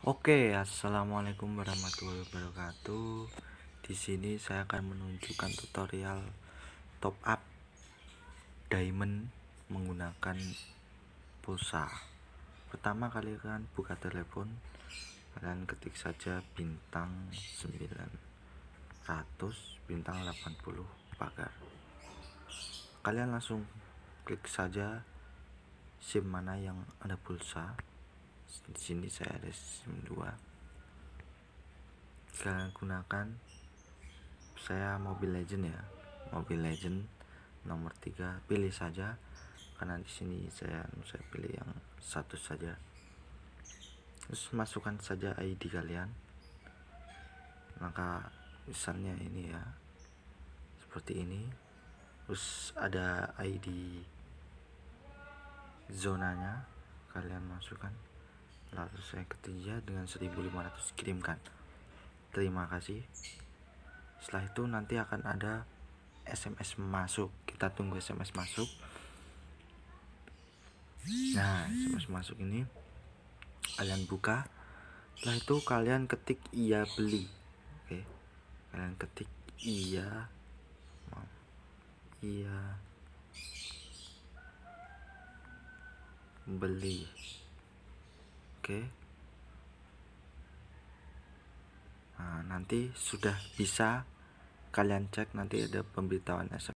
Oke, assalamualaikum warahmatullahi wabarakatuh. Di sini saya akan menunjukkan tutorial top up diamond menggunakan pulsa. Pertama kali kalian buka telepon, dan ketik saja bintang 900 bintang 80 pagar. Kalian langsung klik saja SIM mana yang ada pulsa di sini saya ada SIM 2 kalian gunakan saya Mobile Legend ya Mobile Legend nomor 3 pilih saja karena di sini saya anu, saya pilih yang satu saja terus masukkan saja ID kalian maka misalnya ini ya seperti ini terus ada ID zonanya kalian masukkan lalu saya ketiga dengan 1500 kirimkan terima kasih setelah itu nanti akan ada SMS masuk kita tunggu SMS masuk nah SMS masuk ini kalian buka setelah itu kalian ketik iya beli oke kalian ketik iya iya beli oke nah, nanti sudah bisa kalian cek nanti ada pemberitahuan SMS